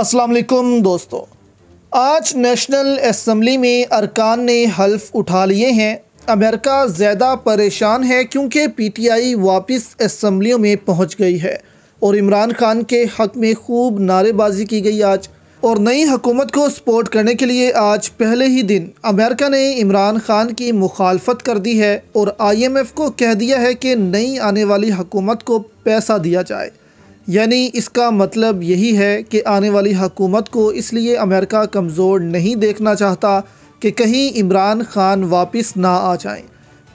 असलकुम दोस्तों आज नेशनल असम्बली में अरकान ने हल्फ उठा लिए हैं अमेरिका ज़्यादा परेशान है क्योंकि पीटीआई वापस असम्बलियों में पहुंच गई है और इमरान खान के हक़ में खूब नारेबाजी की गई आज और नई हुकूमत को सपोर्ट करने के लिए आज पहले ही दिन अमेरिका ने इमरान खान की मुखालफत कर दी है और आईएमएफ को कह दिया है कि नई आने वाली हुकूमत को पैसा दिया जाए यानी इसका मतलब यही है कि आने वाली हकूमत को इसलिए अमेरिका कमज़ोर नहीं देखना चाहता कि कहीं इमरान खान वापस ना आ जाएं।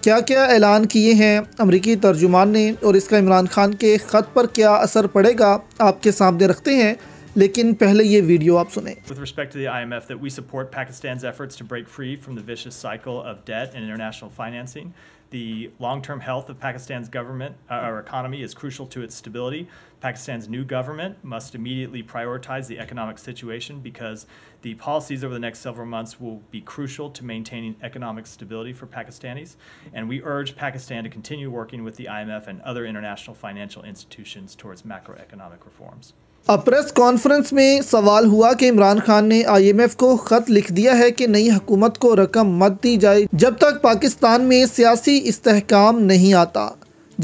क्या क्या ऐलान किए हैं अमरीकी तर्जुमान ने और इसका इमरान खान के ख़त पर क्या असर पड़ेगा आपके सामने रखते हैं लेकिन पहले ये वीडियो आप सुने With respect to the IMF that we support Pakistan's efforts to break free from the vicious cycle of debt and international financing. The long-term health of Pakistan's government uh, our economy is crucial to its stability. Pakistan's new government must immediately prioritize the economic situation because the policies over the next several months will be crucial to maintaining economic stability for Pakistanis. And we urge Pakistan to continue working with the IMF and other international financial institutions towards macroeconomic reforms. अब press conference में सवाल हुआ कि इमरान खान ने IMF को ख़त लिख दिया है कि नई हुकूमत को रकम मत दी जाए जब तक पाकिस्तान में सियासी इस्तेकाम नहीं आता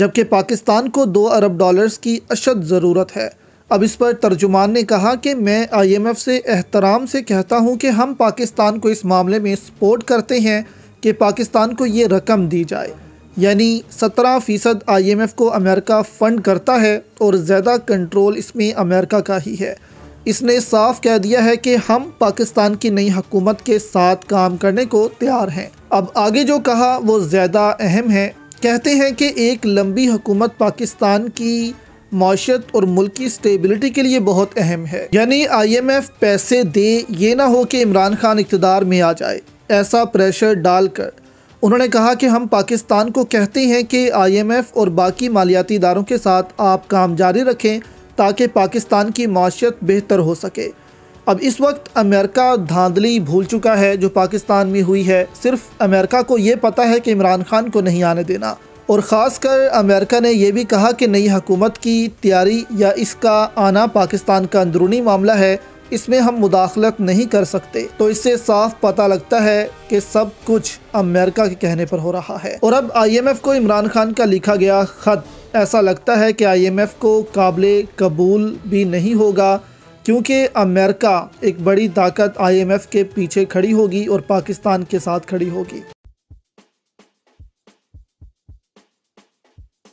जबकि पाकिस्तान को दो अरब डॉलर्स की अशद ज़रूरत है अब इस पर तर्जुमान ने कहा कि मैं आईएमएफ से एहतराम से कहता हूं कि हम पाकिस्तान को इस मामले में सपोर्ट करते हैं कि पाकिस्तान को ये रकम दी जाए यानी 17 फ़ीसद आई को अमेरिका फ़ंड करता है और ज़्यादा कंट्रोल इसमें अमेरिका का ही है इसने साफ कह दिया है कि हम पाकिस्तान की नई हकूमत के साथ काम करने को तैयार हैं अब आगे जो कहा वो ज़्यादा अहम है कहते हैं कि एक लंबी हुकूमत पाकिस्तान की माशत और मुल्क की स्टेबिलिटी के लिए बहुत अहम है यानी आईएमएफ पैसे दे ये ना हो कि इमरान खान इकतदार में आ जाए ऐसा प्रेशर डालकर उन्होंने कहा कि हम पाकिस्तान को कहते हैं कि आईएमएफ और बाकी मालियाती इदारों के साथ आप काम जारी रखें ताकि पाकिस्तान की माशियत बेहतर हो सके अब इस वक्त अमेरिका धांधली भूल चुका है जो पाकिस्तान में हुई है सिर्फ अमेरिका को ये पता है कि इमरान खान को नहीं आने देना और ख़ासकर अमेरिका ने यह भी कहा कि नई हकूमत की तैयारी या इसका आना पाकिस्तान का अंदरूनी मामला है इसमें हम मुदाखलत नहीं कर सकते तो इससे साफ पता लगता है कि सब कुछ अमेरिका के कहने पर हो रहा है और अब आईएमएफ को इमरान खान का लिखा गया खत ऐसा लगता है कि आईएमएफ को काबिल कबूल भी नहीं होगा क्योंकि अमेरिका एक बड़ी ताकत आईएमएफ के पीछे खड़ी होगी और पाकिस्तान के साथ खड़ी होगी